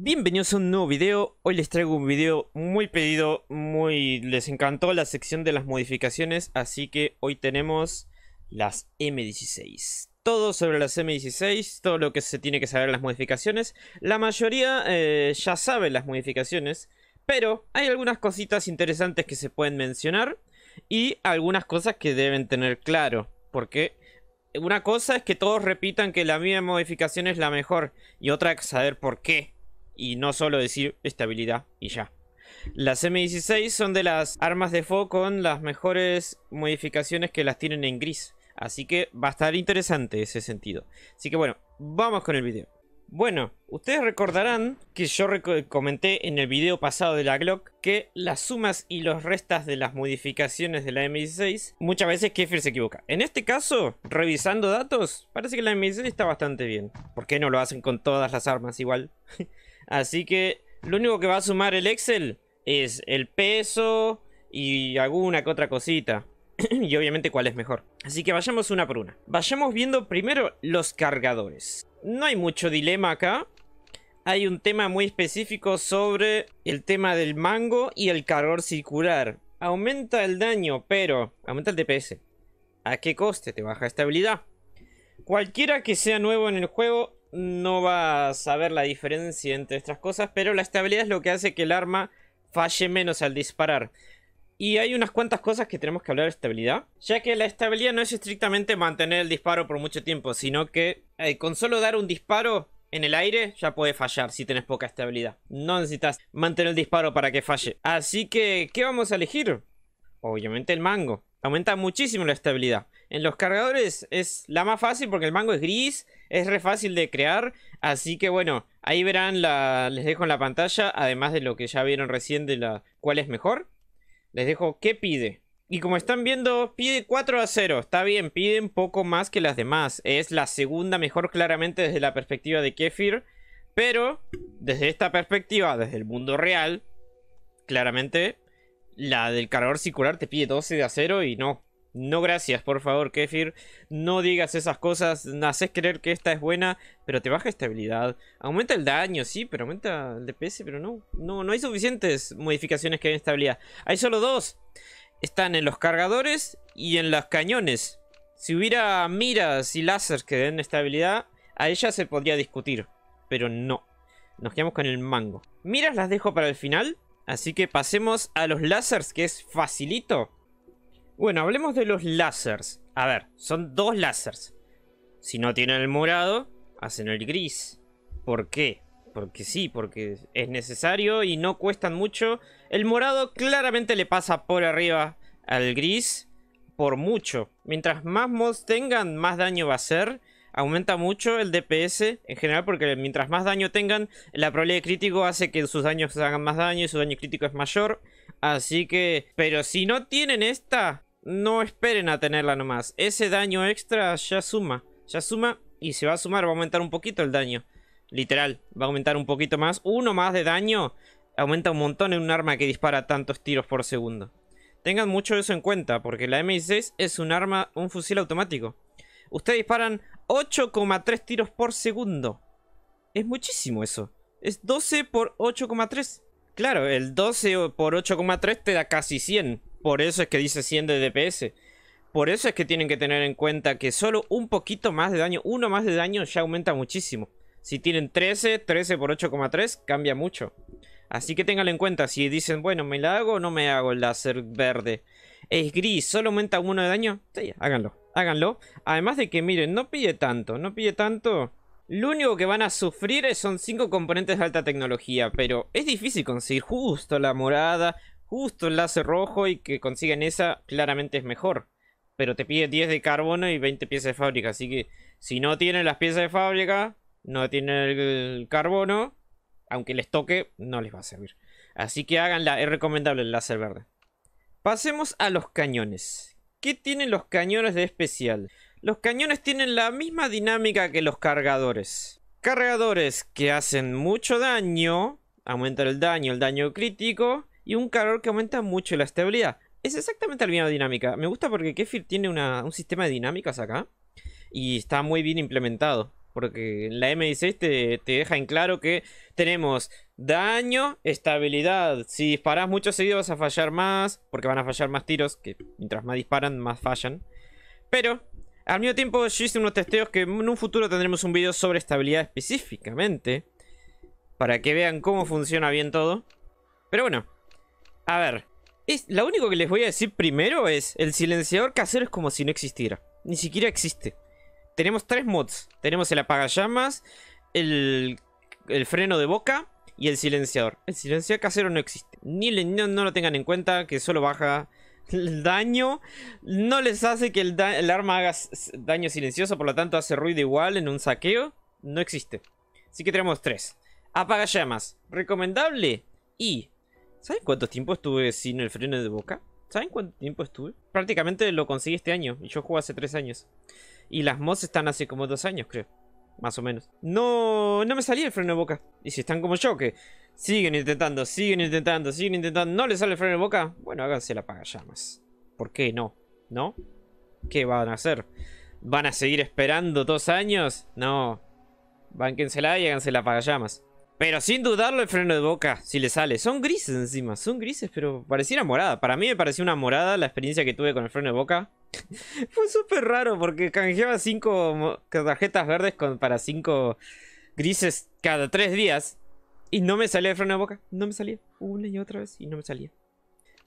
Bienvenidos a un nuevo video, hoy les traigo un video muy pedido, muy les encantó la sección de las modificaciones, así que hoy tenemos las M16. Todo sobre las M16, todo lo que se tiene que saber las modificaciones, la mayoría eh, ya sabe las modificaciones, pero hay algunas cositas interesantes que se pueden mencionar y algunas cosas que deben tener claro, porque una cosa es que todos repitan que la mía modificación es la mejor y otra es saber por qué y no solo decir estabilidad y ya. Las M16 son de las armas de fuego con las mejores modificaciones que las tienen en gris. Así que va a estar interesante ese sentido. Así que bueno, vamos con el video. Bueno, ustedes recordarán que yo comenté en el video pasado de la Glock que las sumas y los restas de las modificaciones de la M16 muchas veces Kefir se equivoca. En este caso, revisando datos, parece que la M16 está bastante bien. ¿Por qué no lo hacen con todas las armas igual? Así que lo único que va a sumar el Excel es el peso y alguna que otra cosita. y obviamente cuál es mejor. Así que vayamos una por una. Vayamos viendo primero los cargadores. No hay mucho dilema acá. Hay un tema muy específico sobre el tema del mango y el calor circular. Aumenta el daño, pero... Aumenta el DPS. ¿A qué coste te baja estabilidad? Cualquiera que sea nuevo en el juego no vas a ver la diferencia entre estas cosas, pero la estabilidad es lo que hace que el arma falle menos al disparar. Y hay unas cuantas cosas que tenemos que hablar de estabilidad, ya que la estabilidad no es estrictamente mantener el disparo por mucho tiempo, sino que eh, con solo dar un disparo en el aire ya puede fallar si tenés poca estabilidad. No necesitas mantener el disparo para que falle. Así que, ¿qué vamos a elegir? obviamente el mango. Aumenta muchísimo la estabilidad. En los cargadores es la más fácil porque el mango es gris, es re fácil de crear. Así que bueno, ahí verán, la, les dejo en la pantalla, además de lo que ya vieron recién de la cuál es mejor. Les dejo qué pide. Y como están viendo, pide 4 a 0. Está bien, piden poco más que las demás. Es la segunda mejor claramente desde la perspectiva de Kefir. Pero desde esta perspectiva, desde el mundo real, claramente la del cargador circular te pide 12 de acero y no. No gracias, por favor, Kefir. No digas esas cosas. Haces creer que esta es buena, pero te baja estabilidad. Aumenta el daño, sí, pero aumenta el DPS, pero no. No, no hay suficientes modificaciones que den estabilidad. Hay solo dos. Están en los cargadores y en los cañones. Si hubiera miras y láseres que den estabilidad, a ella se podría discutir. Pero no. Nos quedamos con el mango. Miras las dejo para el final Así que pasemos a los lásers, que es facilito. Bueno, hablemos de los lásers. A ver, son dos lásers. Si no tienen el morado, hacen el gris. ¿Por qué? Porque sí, porque es necesario y no cuestan mucho. El morado claramente le pasa por arriba al gris por mucho. Mientras más mods tengan, más daño va a hacer aumenta mucho el DPS en general porque mientras más daño tengan, la probabilidad de crítico hace que sus daños hagan más daño y su daño crítico es mayor. Así que, pero si no tienen esta, no esperen a tenerla nomás. Ese daño extra ya suma, ya suma y se va a sumar, va a aumentar un poquito el daño. Literal, va a aumentar un poquito más. Uno más de daño aumenta un montón en un arma que dispara tantos tiros por segundo. Tengan mucho eso en cuenta, porque la M6 es un arma, un fusil automático. Ustedes disparan 8,3 tiros por segundo. Es muchísimo eso. Es 12 por 8,3. Claro, el 12 por 8,3 te da casi 100. Por eso es que dice 100 de DPS. Por eso es que tienen que tener en cuenta que solo un poquito más de daño, uno más de daño ya aumenta muchísimo. Si tienen 13, 13 por 8,3 cambia mucho. Así que ténganlo en cuenta, si dicen, bueno, ¿me la hago o no me hago el láser verde? ¿Es gris? ¿Solo aumenta uno de daño? Sí, háganlo háganlo. Además de que, miren, no pille tanto, no pille tanto. Lo único que van a sufrir son cinco componentes de alta tecnología, pero es difícil conseguir justo la morada, justo el láser rojo y que consigan esa claramente es mejor. Pero te pide 10 de carbono y 20 piezas de fábrica, así que si no tienen las piezas de fábrica, no tienen el carbono, aunque les toque, no les va a servir. Así que háganla, es recomendable el láser verde. Pasemos a los cañones. ¿Qué tienen los cañones de especial? Los cañones tienen la misma dinámica que los cargadores. Cargadores que hacen mucho daño, aumentan el daño, el daño crítico, y un calor que aumenta mucho la estabilidad. Es exactamente la misma dinámica. Me gusta porque Kefir tiene un sistema de dinámicas acá. Y está muy bien implementado. Porque la M16 te, te deja en claro que tenemos Daño, estabilidad. Si disparas mucho seguido vas a fallar más, porque van a fallar más tiros, que mientras más disparan, más fallan. Pero, al mismo tiempo yo hice unos testeos que en un futuro tendremos un video sobre estabilidad específicamente. Para que vean cómo funciona bien todo. Pero bueno, a ver. Es, lo único que les voy a decir primero es, el silenciador casero es como si no existiera. Ni siquiera existe. Tenemos tres mods. Tenemos el apagallamas, el, el freno de boca y el silenciador. El silenciador casero no existe. Ni no, lo tengan en cuenta, que solo baja el daño. No les hace que el, arma haga daño silencioso, por lo tanto hace ruido igual en un saqueo. No existe. Así que tenemos tres. Apaga llamas. Recomendable. Y... ¿Saben cuánto tiempo estuve sin el freno de boca? ¿Saben cuánto tiempo estuve? Prácticamente lo conseguí este año. Y yo juego hace tres años. Y las mods están hace como dos años, creo más o menos. No, no me salía el freno de boca. Y si están como yo, que siguen intentando, siguen intentando, siguen intentando, no les sale el freno de boca, bueno, háganse la llamas ¿Por qué no? ¿No? ¿Qué van a hacer? ¿Van a seguir esperando dos años? No. Bánquensela y háganse la llamas pero sin dudarlo el freno de boca, si le sale. Son grises encima, son grises, pero pareciera morada. Para mí me pareció una morada la experiencia que tuve con el freno de boca. Fue súper raro porque canjeaba cinco tarjetas verdes con, para cinco grises cada 3 días. Y no me salía el freno de boca, no me salía. Una y otra vez y no me salía.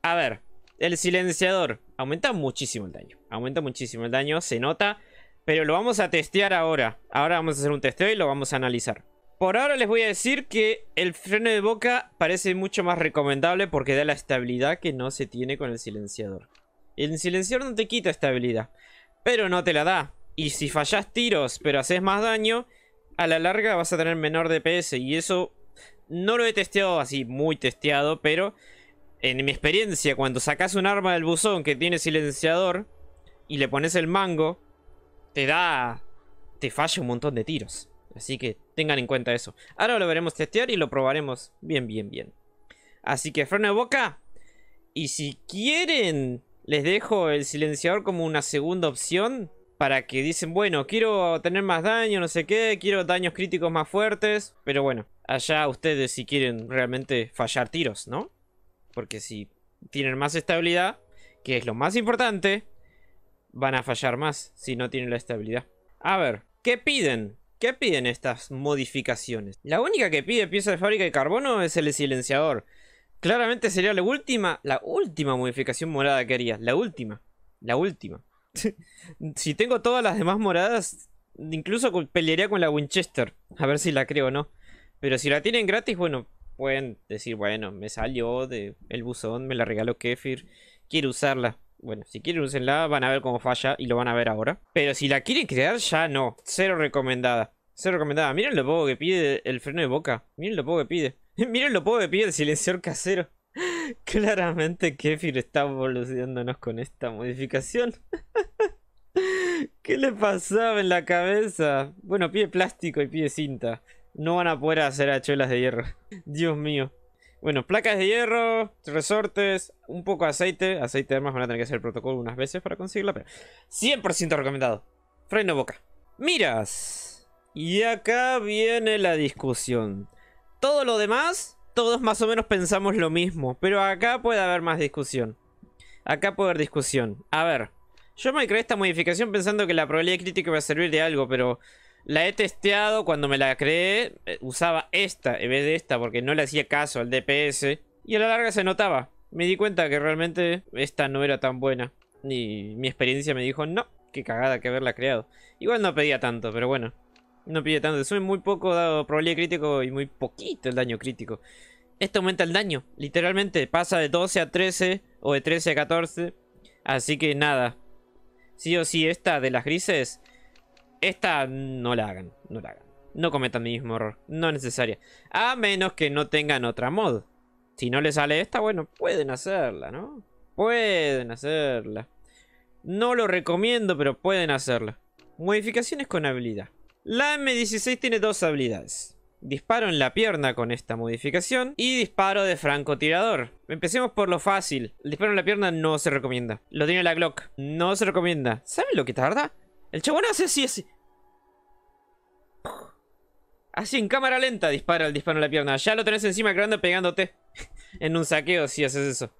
A ver, el silenciador aumenta muchísimo el daño. Aumenta muchísimo el daño, se nota. Pero lo vamos a testear ahora. Ahora vamos a hacer un testeo y lo vamos a analizar. Por ahora les voy a decir que el freno de boca parece mucho más recomendable porque da la estabilidad que no se tiene con el silenciador. El silenciador no te quita estabilidad, pero no te la da. Y si fallas tiros pero haces más daño, a la larga vas a tener menor DPS y eso no lo he testeado así muy testeado, pero en mi experiencia cuando sacas un arma del buzón que tiene silenciador y le pones el mango, te da... te falla un montón de tiros. Así que tengan en cuenta eso. Ahora lo veremos testear y lo probaremos bien, bien, bien. Así que freno de boca. Y si quieren, les dejo el silenciador como una segunda opción. Para que dicen, bueno, quiero tener más daño, no sé qué. Quiero daños críticos más fuertes. Pero bueno, allá ustedes si quieren realmente fallar tiros, ¿no? Porque si tienen más estabilidad, que es lo más importante, van a fallar más si no tienen la estabilidad. A ver, ¿qué piden? ¿Qué piden estas modificaciones? La única que pide pieza de fábrica de carbono es el silenciador. Claramente sería la última, la última modificación morada que haría. La última. La última. si tengo todas las demás moradas, incluso pelearía con la Winchester. A ver si la creo o no. Pero si la tienen gratis, bueno, pueden decir, bueno, me salió de el buzón, me la regaló Kefir. Quiero usarla. Bueno, si quieren úsenla, van a ver cómo falla y lo van a ver ahora. Pero si la quieren crear, ya no. Cero recomendada. Cero recomendada. Miren lo poco que pide el freno de boca. Miren lo poco que pide. Miren lo poco que pide el silenciador casero. Claramente Kefir está evolucionándonos con esta modificación. ¿Qué le pasaba en la cabeza? Bueno, pide plástico y pide cinta. No van a poder hacer achuelas de hierro. Dios mío. Bueno, placas de hierro, resortes, un poco de aceite. Aceite además van a tener que hacer el protocolo unas veces para conseguirla, pero 100% recomendado. Freno boca. Miras. Y acá viene la discusión. Todo lo demás, todos más o menos pensamos lo mismo, pero acá puede haber más discusión. Acá puede haber discusión. A ver, yo me creé esta modificación pensando que la probabilidad crítica iba a servir de algo, pero la he testeado cuando me la creé. Eh, usaba esta en vez de esta porque no le hacía caso al DPS. Y a la larga se notaba. Me di cuenta que realmente esta no era tan buena. Y mi experiencia me dijo, no, qué cagada que haberla creado. Igual no pedía tanto, pero bueno. No pide tanto. Sube muy poco dado probabilidad crítico y muy poquito el daño crítico. Esto aumenta el daño. Literalmente pasa de 12 a 13 o de 13 a 14. Así que nada. Sí o sí, esta de las grises esta no la hagan, no la hagan. No cometan el mismo error, no es necesaria. A menos que no tengan otra mod. Si no les sale esta, bueno, pueden hacerla, ¿no? Pueden hacerla. No lo recomiendo, pero pueden hacerla. Modificaciones con habilidad. La M16 tiene dos habilidades. Disparo en la pierna con esta modificación y disparo de francotirador. Empecemos por lo fácil. El disparo en la pierna no se recomienda. Lo tiene la Glock. No se recomienda. ¿Saben lo que tarda? El chabón hace así, así. Así en cámara lenta dispara el disparo en la pierna. Ya lo tenés encima creando pegándote. en un saqueo si haces eso.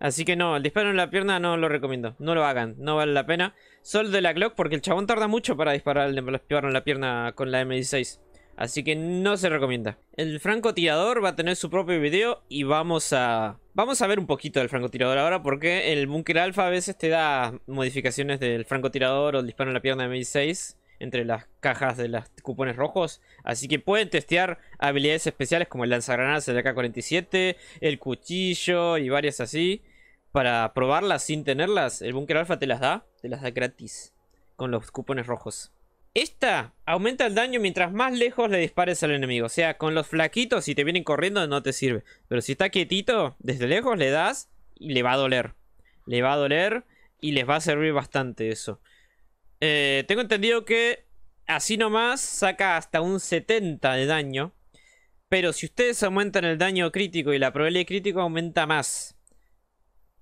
Así que no, el disparo en la pierna no lo recomiendo. No lo hagan, no vale la pena. Sol de la Glock porque el chabón tarda mucho para disparar el disparo en la pierna con la M16. Así que no se recomienda. El francotirador va a tener su propio video y vamos a... Vamos a ver un poquito del francotirador ahora porque el búnker alfa a veces te da modificaciones del francotirador o el disparo en la pierna de M6 entre las cajas de los cupones rojos. Así que pueden testear habilidades especiales como el lanzagranadas, de AK-47, el cuchillo y varias así. Para probarlas sin tenerlas, el búnker alfa te las da, te las da gratis con los cupones rojos. Esta aumenta el daño mientras más lejos le dispares al enemigo. O sea, con los flaquitos, si te vienen corriendo, no te sirve. Pero si está quietito, desde lejos le das y le va a doler. Le va a doler y les va a servir bastante eso. Eh, tengo entendido que así nomás saca hasta un 70 de daño. Pero si ustedes aumentan el daño crítico y la probabilidad de crítico aumenta más.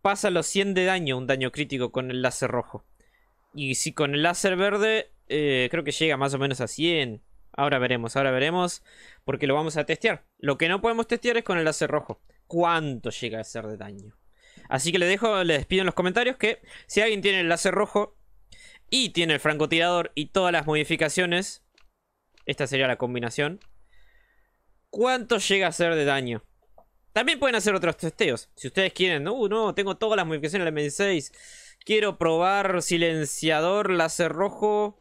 Pasa los 100 de daño un daño crítico con el láser rojo. Y si con el láser verde eh, creo que llega más o menos a 100. Ahora veremos, ahora veremos. Porque lo vamos a testear. Lo que no podemos testear es con el láser rojo. ¿Cuánto llega a ser de daño? Así que le dejo, les pido en los comentarios que si alguien tiene el láser rojo y tiene el francotirador y todas las modificaciones, esta sería la combinación. ¿Cuánto llega a ser de daño? También pueden hacer otros testeos. Si ustedes quieren, no, uh, no, tengo todas las modificaciones del M16. Quiero probar silenciador, láser rojo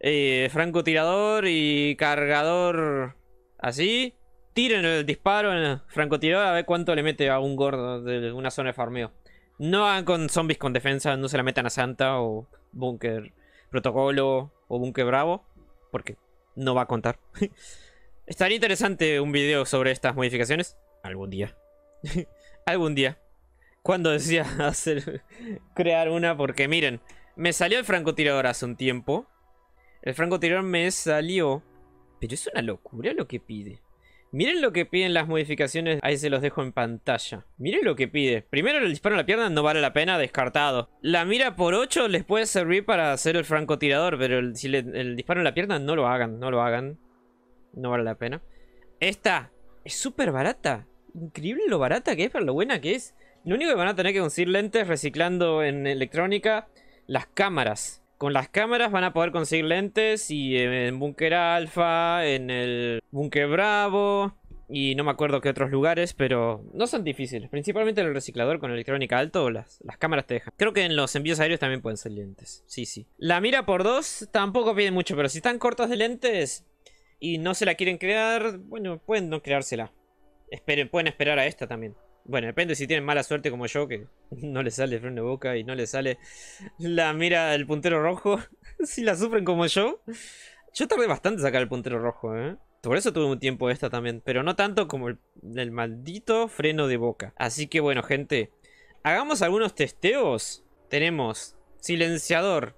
eh, francotirador y cargador así. Tiren el disparo en el francotirador a ver cuánto le mete a un gordo de una zona de farmeo. No hagan con zombies con defensa, no se la metan a Santa o Bunker Protocolo o Bunker Bravo, porque no va a contar. Estaría interesante un video sobre estas modificaciones. Algún día. Algún día. Cuando decía hacer crear una, porque miren, me salió el francotirador hace un tiempo. El francotirador me salió. Pero es una locura lo que pide. Miren lo que piden las modificaciones. Ahí se los dejo en pantalla. Miren lo que pide. Primero el disparo a la pierna no vale la pena, descartado. La mira por 8 les puede servir para hacer el francotirador. Pero si el disparo a la pierna no lo hagan, no lo hagan. No vale la pena. Esta es súper barata. Increíble lo barata que es, pero lo buena que es. Lo único que van a tener que conseguir lentes reciclando en electrónica las cámaras. Con las cámaras van a poder conseguir lentes y eh, en Búnker Alfa, en el Búnker Bravo y no me acuerdo qué otros lugares, pero no son difíciles. Principalmente en el reciclador con electrónica alto las, las cámaras te dejan. Creo que en los envíos aéreos también pueden ser lentes. Sí, sí. La mira por dos tampoco pide mucho, pero si están cortos de lentes y no se la quieren crear, bueno, pueden no creársela. Esperen, pueden esperar a esta también. Bueno, depende si tienen mala suerte como yo, que no les sale el freno de boca y no le sale la mira del puntero rojo. si la sufren como yo. Yo tardé bastante en sacar el puntero rojo, ¿eh? Por eso tuve un tiempo esta también, pero no tanto como el, maldito freno de boca. Así que bueno, gente, hagamos algunos testeos. Tenemos silenciador,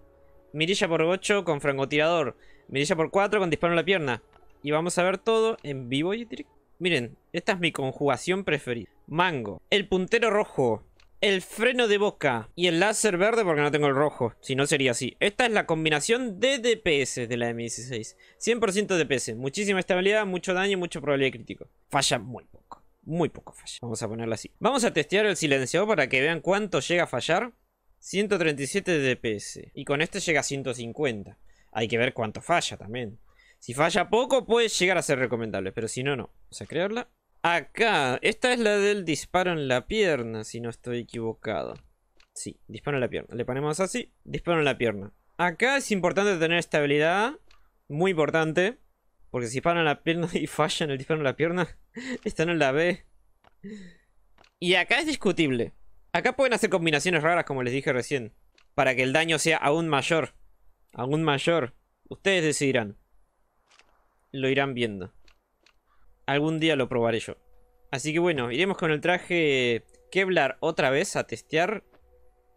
mirilla por 8 con francotirador, mirilla por 4 con disparo en la pierna. Y vamos a ver todo en vivo y directo. Miren, esta es mi conjugación preferida. Mango. El puntero rojo. El freno de boca. Y el láser verde porque no tengo el rojo. Si no sería así. Esta es la combinación de DPS de la M16. 100% DPS. Muchísima estabilidad, mucho daño y mucha probabilidad crítica. crítico. Falla muy poco. Muy poco falla. Vamos a ponerla así. Vamos a testear el silenciador para que vean cuánto llega a fallar. 137 DPS. Y con este llega a 150. Hay que ver cuánto falla también. Si falla poco, puede llegar a ser recomendable, pero si no, no. Vamos a crearla. Acá, esta es la del disparo en la pierna, si no estoy equivocado. Sí, disparo en la pierna. Le ponemos así, disparo en la pierna. Acá es importante tener estabilidad, muy importante. Porque si disparan la pierna y en el disparo en la pierna, están en la B. Y acá es discutible. Acá pueden hacer combinaciones raras, como les dije recién. Para que el daño sea aún mayor. Aún mayor. Ustedes decidirán lo irán viendo. Algún día lo probaré yo. Así que bueno, iremos con el traje Kevlar otra vez a testear.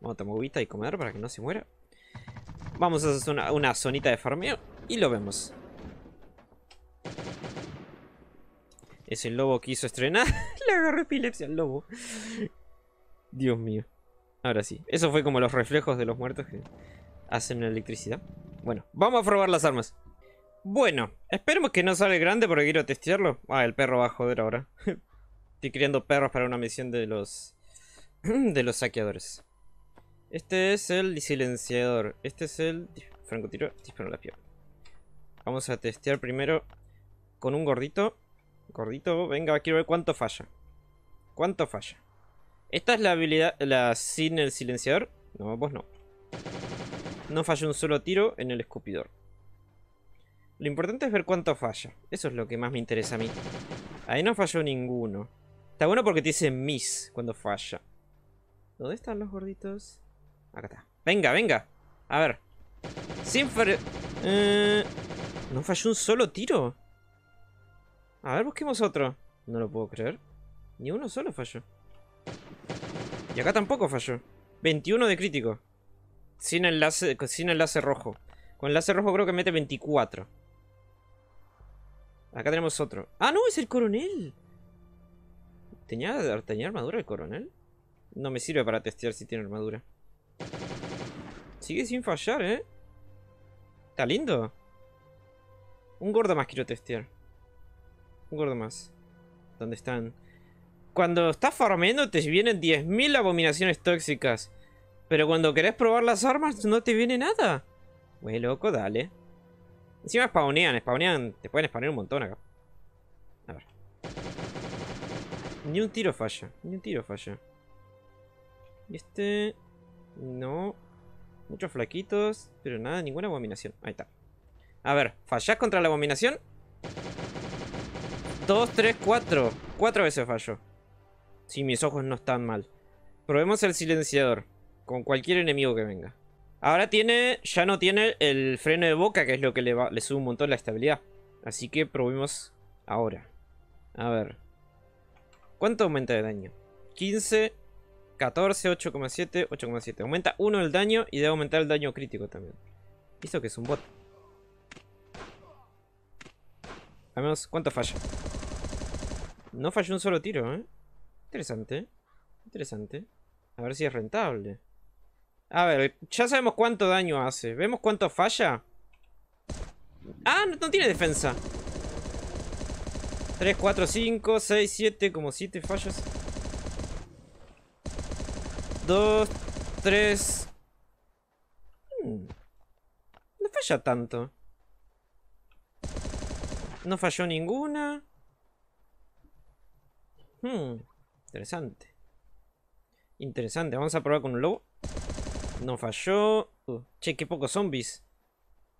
Vamos a tomar y comer para que no se muera. Vamos a hacer una, sonita zonita de farmeo y lo vemos. Es el lobo que hizo estrenar. Le agarró epilepsia al lobo. Dios mío. Ahora sí. Eso fue como los reflejos de los muertos que hacen la electricidad. Bueno, vamos a probar las armas. Bueno, esperemos que no sale grande porque quiero testearlo. Ah, el perro va a joder ahora. Estoy criando perros para una misión de los... de los saqueadores. Este es el silenciador. Este es el francotiro. Disparo la piel. Vamos a testear primero con un gordito. Gordito, venga, quiero ver cuánto falla. ¿Cuánto falla? Esta es la habilidad, la sin el silenciador. No, vos no. No falla un solo tiro en el escupidor. Lo importante es ver cuánto falla. Eso es lo que más me interesa a mí. Ahí no falló ninguno. Está bueno porque te dice miss cuando falla. ¿Dónde están los gorditos? Acá está. Venga, venga. A ver. Sin eh... ¿No falló un solo tiro? A ver, busquemos otro. No lo puedo creer. Ni uno solo falló. Y acá tampoco falló. 21 de crítico. Sin enlace, sin enlace rojo. Con enlace rojo creo que mete 24. Acá tenemos otro. ¡Ah, no! ¡Es el coronel! ¿Tenía, armadura el coronel? No me sirve para testear si tiene armadura. Sigue sin fallar, ¿eh? Está lindo. Un gordo más quiero testear. Un gordo más. ¿Dónde están? Cuando estás farmeando te vienen 10.000 abominaciones tóxicas. Pero cuando querés probar las armas no te viene nada. Güey, loco, dale. Encima spawnean, spawnean. Te pueden spawnear un montón acá. A ver. Ni un tiro falla. Ni un tiro falla. este... No. Muchos flaquitos. Pero nada, ninguna abominación. Ahí está. A ver, ¿fallás contra la abominación? Dos, tres, cuatro. Cuatro veces falló. Si mis ojos no están mal. Probemos el silenciador. Con cualquier enemigo que venga. Ahora tiene, ya no tiene el freno de boca, que es lo que le, le sube un montón la estabilidad. Así que probemos ahora. A ver. ¿Cuánto aumenta de daño? 15, 14, 8,7, 8,7. Aumenta 1 el daño y debe aumentar el daño crítico también. Visto que es un bot. Vamos... menos, ¿cuánto falla? No falló un solo tiro, ¿eh? Interesante. ¿eh? Interesante. A ver si es rentable. A ver, ya sabemos cuánto daño hace. ¿Vemos cuánto falla? Ah, no, tiene defensa. 3, 4, 5, 6, 7, como 7 fallas. 2, 3... No falla tanto. No falló ninguna. Hmm, interesante. Interesante, vamos a probar con un lobo. No falló. che, qué pocos zombies.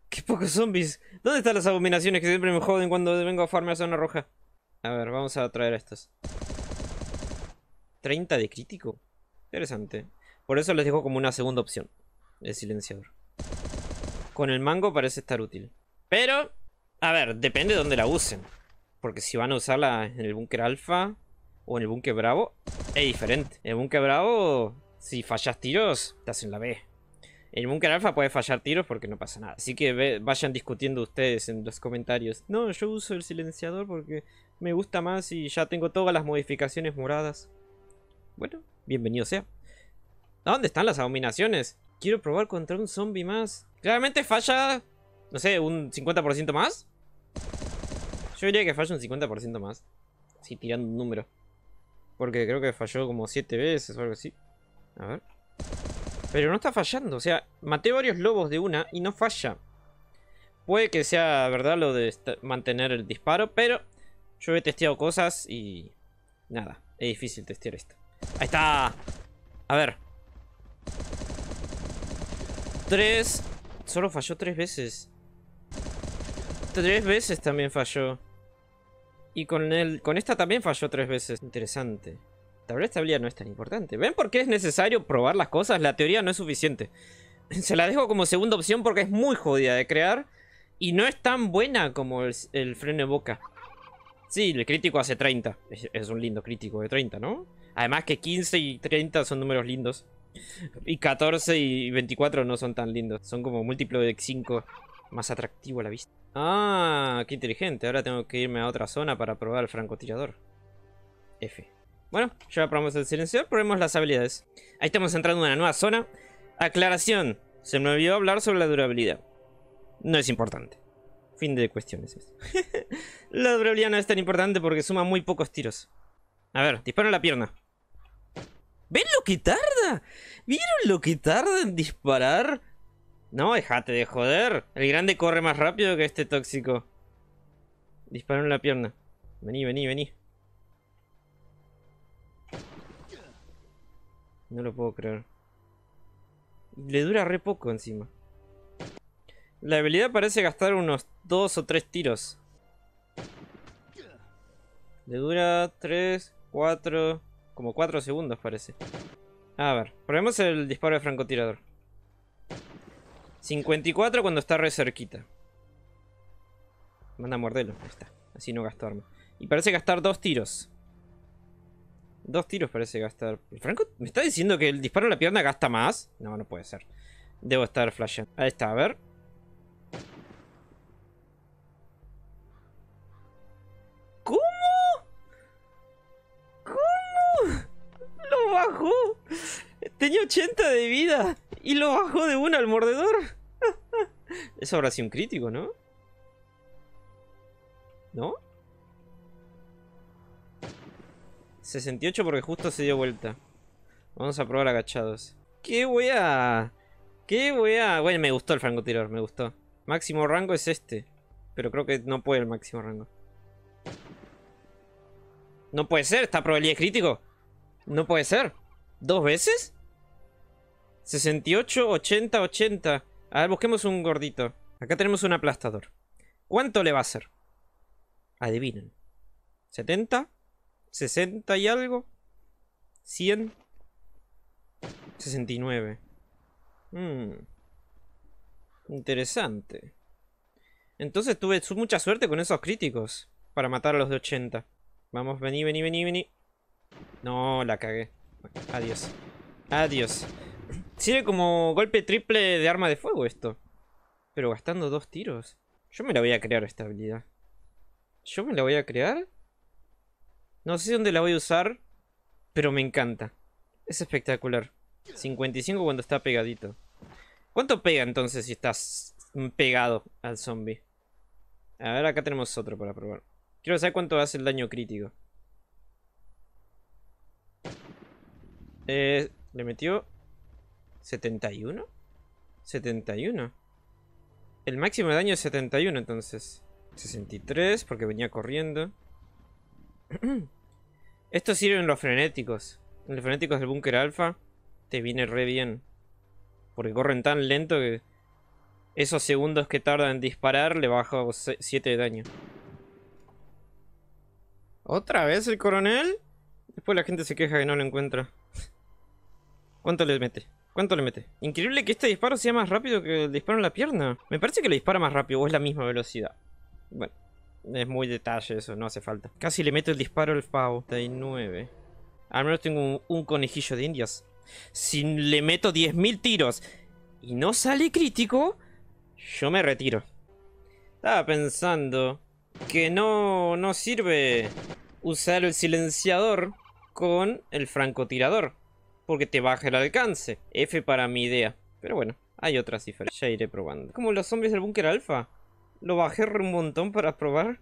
Qué pocos zombies. ¿Dónde están las abominaciones que siempre me joden cuando vengo a farmear zona roja? A ver, vamos a traer estas. 30 de crítico. Interesante. Por eso les dejo como una segunda opción. El silenciador. Con el mango parece estar útil. Pero, a ver, depende de dónde la usen. Porque si van a usarla en el búnker alfa o en el búnker bravo, es diferente. En el búnker bravo si fallas tiros, estás en la B. El Bunker alfa puede fallar tiros porque no pasa nada. Así que vayan discutiendo ustedes en los comentarios. No, yo uso el silenciador porque me gusta más y ya tengo todas las modificaciones moradas. Bueno, bienvenido sea. dónde están las abominaciones? Quiero probar contra un zombie más. Claramente falla, no sé, un 50% más. Yo diría que falla un 50% más. si tirando un número. Porque creo que falló como 7 veces o algo así. A ver. Pero no está fallando. O sea, maté varios lobos de una y no falla. Puede que sea verdad lo de mantener el disparo, pero yo he testeado cosas y... Nada, es difícil testear esto. ¡Ahí está! A ver. Tres... Solo falló tres veces. Tres veces también falló. Y con, el, con esta también falló tres veces. Interesante. Tal vez habilidad no es tan importante. ¿Ven por qué es necesario probar las cosas? La teoría no es suficiente. Se la dejo como segunda opción porque es muy jodida de crear. Y no es tan buena como el, el freno de boca. Sí, el crítico hace 30. Es, es, un lindo crítico de 30, ¿no? Además que 15 y 30 son números lindos. Y 14 y 24 no son tan lindos. Son como múltiplo de 5. Más atractivo a la vista. Ah, qué inteligente. Ahora tengo que irme a otra zona para probar el francotirador. F. Bueno, ya probamos el silenciador, probemos las habilidades. Ahí estamos entrando en una nueva zona. Aclaración, se me olvidó hablar sobre la durabilidad. No es importante. Fin de cuestiones. la durabilidad no es tan importante porque suma muy pocos tiros. A ver, disparo en la pierna. ¿Ven lo que tarda? ¿Vieron lo que tarda en disparar? No, déjate de joder. El grande corre más rápido que este tóxico. Disparo en la pierna. Vení, vení, vení. No lo puedo creer. Le dura re poco encima. La habilidad parece gastar unos dos o tres tiros. Le dura 3, 4, como 4 segundos parece. A ver, probemos el disparo de francotirador. 54 cuando está re cerquita. Manda a morderlo, está. Así no gasto arma. Y parece gastar dos tiros. Dos tiros parece gastar. Franco me está diciendo que el disparo a la pierna gasta más? No, no puede ser. Debo estar flasheando. Ahí está, a ver. ¿Cómo? ¿Cómo? Lo bajó. Tenía 80 de vida. Y lo bajó de una al mordedor. Eso habrá sido un crítico, ¿no? ¿No? 68 porque justo se dio vuelta. Vamos a probar agachados. ¡Qué weá! ¡Qué weá! Bueno, me gustó el francotirador, me gustó. Máximo rango es este. Pero creo que no puede el máximo rango. No puede ser, está probabilidad es crítico. No puede ser. ¿Dos veces? 68, 80, 80. A ver, busquemos un gordito. Acá tenemos un aplastador. ¿Cuánto le va a hacer? Adivinen. ¿70? 60 y algo. 100. 69. Hmm. Interesante. Entonces tuve mucha suerte con esos críticos. Para matar a los de 80. Vamos, vení, vení, vení, vení. No, la cagué. Adiós. Adiós. Sirve como golpe triple de arma de fuego esto. Pero gastando dos tiros. Yo me la voy a crear esta habilidad. Yo me la voy a crear no sé dónde la voy a usar, pero me encanta. Es espectacular. 55 cuando está pegadito. ¿Cuánto pega entonces si estás pegado al zombie? A ver, acá tenemos otro para probar. Quiero saber cuánto hace el daño crítico. Eh, le metió 71. 71. El máximo de daño es 71 entonces. 63 porque venía corriendo. Esto sirve en los frenéticos. En los frenéticos del búnker alfa te viene re bien. Porque corren tan lento que esos segundos que tardan en disparar le bajan 7 de daño. ¿Otra vez el coronel? Después la gente se queja que no lo encuentra. ¿Cuánto le mete? ¿Cuánto le mete? Increíble que este disparo sea más rápido que el disparo en la pierna. Me parece que le dispara más rápido o es la misma velocidad. Bueno. Es muy detalle eso, no hace falta. Casi le meto el disparo al pavo. 39. Al menos tengo un, conejillo de indias. Si le meto 10.000 tiros y no sale crítico, yo me retiro. Estaba pensando que no, sirve usar el silenciador con el francotirador. Porque te baja el alcance. F para mi idea. Pero bueno, hay otras cifras. Ya iré probando. Como los zombies del búnker alfa. Lo bajé un montón para probar.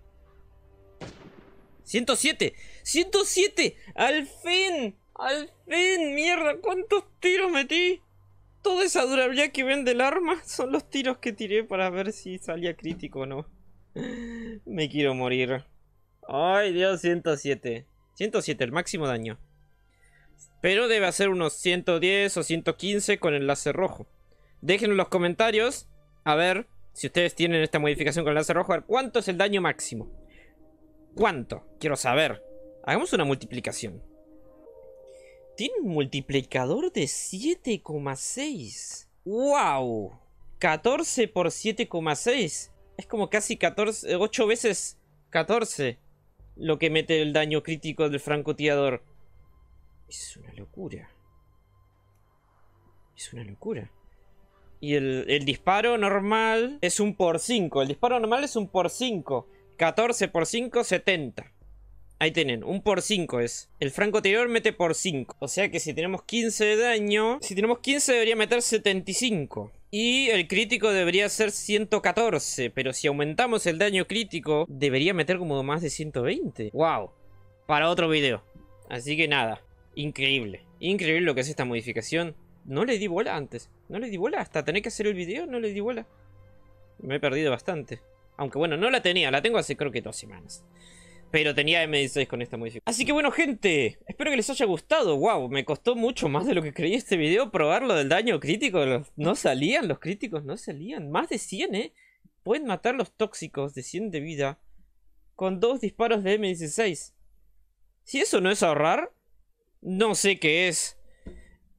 107. 107. Al fin. Al fin. Mierda. ¿Cuántos tiros metí? Toda esa durabilidad que vende el arma son los tiros que tiré para ver si salía crítico o no. Me quiero morir. Ay, Dios, 107. 107, el máximo daño. Pero debe hacer unos 110 o 115 con el rojo. Dejen en los comentarios a ver si ustedes tienen esta modificación con el láser rojo, ¿cuánto es el daño máximo? ¿Cuánto? Quiero saber. Hagamos una multiplicación. Tiene un multiplicador de 7,6. ¡Wow! 14 por 7,6. Es como casi 14, 8 veces 14 lo que mete el daño crítico del francotirador. Es una locura. Es una locura. Y el, disparo normal es un por 5. El disparo normal es un por 5. 14 por 5, 70. Ahí tienen, un por 5 es. El franco anterior mete por 5. O sea que si tenemos 15 de daño, si tenemos 15 debería meter 75. Y el crítico debería ser 114, pero si aumentamos el daño crítico, debería meter como más de 120. ¡Wow! Para otro video. Así que nada, increíble. Increíble lo que es esta modificación. No le di bola antes. No le di bola. Hasta tener que hacer el video no le di bola. Me he perdido bastante. Aunque bueno, no la tenía. La tengo hace creo que dos semanas. Pero tenía M16 con esta modificación. Así que bueno, gente. Espero que les haya gustado. Wow, me costó mucho más de lo que creí este video probarlo del daño crítico. no salían los críticos, no salían. Más de 100, ¿eh? Pueden matar los tóxicos de 100 de vida con dos disparos de M16. Si eso no es ahorrar, no sé qué es.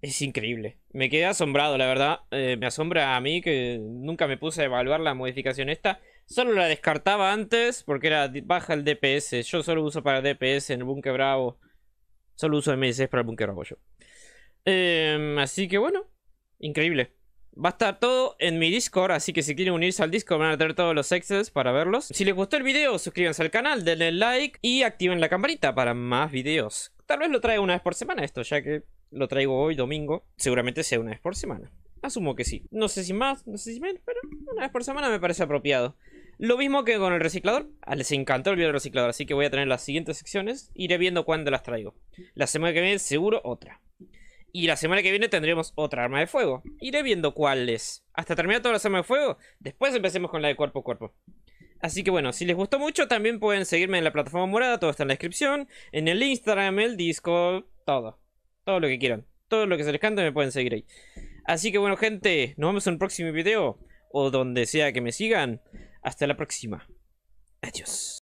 Es increíble. Me quedé asombrado, la verdad. Eh, me asombra a mí que nunca me puse a evaluar la modificación esta. Solo la descartaba antes porque era baja el DPS. Yo solo uso para DPS en el Bunker Bravo. Solo uso m para el Bunker Bravo yo. Em, así que bueno, increíble. Va a estar todo en mi Discord, así que si quieren unirse al Discord van a tener todos los exes para verlos. Si les gustó el video, suscríbanse al canal, denle like y activen la campanita para más videos. Tal vez lo traiga una vez por semana esto, ya que lo traigo hoy, domingo. Seguramente sea una vez por semana. Asumo que sí. No sé si más, no sé si menos, pero una vez por semana me parece apropiado. Lo mismo que con el reciclador. Ah, les encantó el video del reciclador, así que voy a tener las siguientes secciones. Iré viendo cuándo las traigo. La semana que viene seguro otra. Y la semana que viene tendremos otra arma de fuego. Iré viendo cuáles. Hasta terminar todas las armas de fuego. Después empecemos con la de cuerpo a cuerpo. Así que bueno, si les gustó mucho, también pueden seguirme en la plataforma morada. Todo está en la descripción. En el Instagram, el Discord, todo todo lo que quieran. Todo lo que se les cante me pueden seguir ahí. Así que bueno, gente, nos vemos en un próximo video o donde sea que me sigan. Hasta la próxima. Adiós.